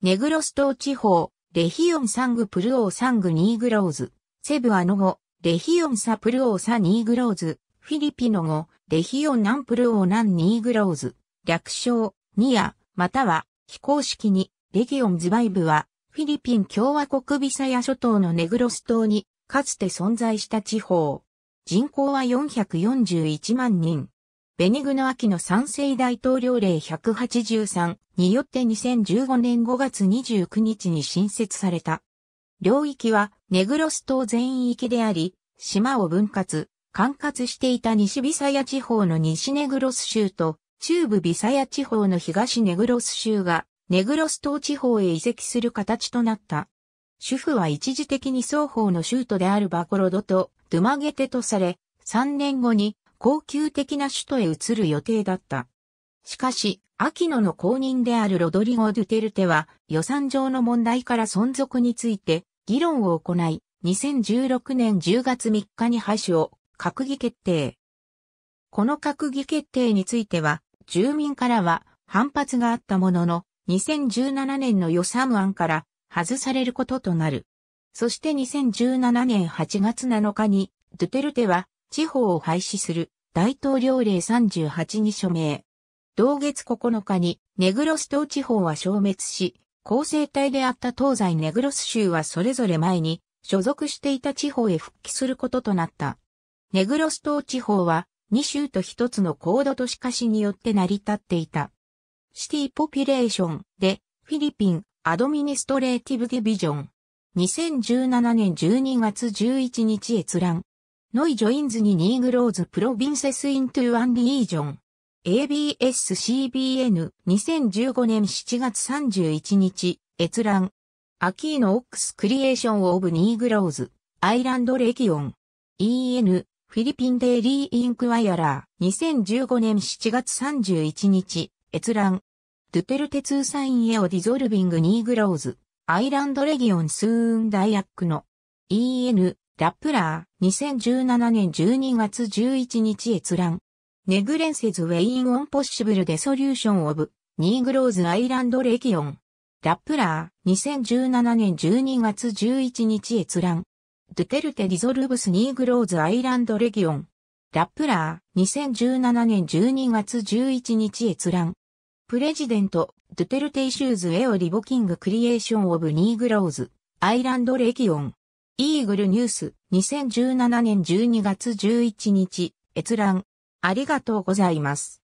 ネグロス島地方、レヒオンサングプルオーサングニーグローズ、セブアノゴ、レヒオンサプルオーサニーグローズ、フィリピノゴ、レヒオンナンプルオーナンニーグローズ、略称、ニア、または、非公式に、レギオンズバイブは、フィリピン共和国ビサヤ諸島のネグロス島に、かつて存在した地方。人口は441万人。ベニグノ・アキの賛成大統領令183によって2015年5月29日に新設された。領域はネグロス島全域であり、島を分割、管轄していた西ビサヤ地方の西ネグロス州と中部ビサヤ地方の東ネグロス州がネグロス島地方へ移籍する形となった。主婦は一時的に双方の州都であるバコロドとドゥマゲテとされ、3年後に高級的な首都へ移る予定だった。しかし、秋野の公認であるロドリゴ・ドゥテルテは予算上の問題から存続について議論を行い、2016年10月3日に廃止を閣議決定。この閣議決定については、住民からは反発があったものの、2017年の予算案から外されることとなる。そして2017年8月7日に、ドゥテルテは地方を廃止する大統領令38に署名。同月9日にネグロス島地方は消滅し、構成体であった東西ネグロス州はそれぞれ前に所属していた地方へ復帰することとなった。ネグロス島地方は2州と1つの高度都市化しによって成り立っていた。シティポピュレーションでフィリピンアドミニストレーティブディビジョン2017年12月11日閲覧ノイジョインズにニーグローズプロビンセスイントゥワンリージョン。ABS-CBN 2015年7月31日、閲覧。アキーノオックスクリエーションオブニーグローズ、アイランドレギオン。EN フィリピンデイリーインクワイアラー2015年7月31日、閲覧。ドゥペルテーサインエオディゾルビングニーグローズ、アイランドレギオンスーンダイアックの EN ラップラー、2017年12月11日閲覧。ネグレンセズウェインオンポッシブルデソリューションオブ、ニーグローズアイランドレギオン。ラップラー、2017年12月11日閲覧。ドゥテルテディゾルブスニーグローズアイランドレギオン。ラップラー、2017年12月11日閲覧。プレジデント、ドゥテルテイシューズエオリボキングクリエーションオブニーグローズ、アイランドレギオン。イーグルニュース2017年12月11日閲覧ありがとうございます。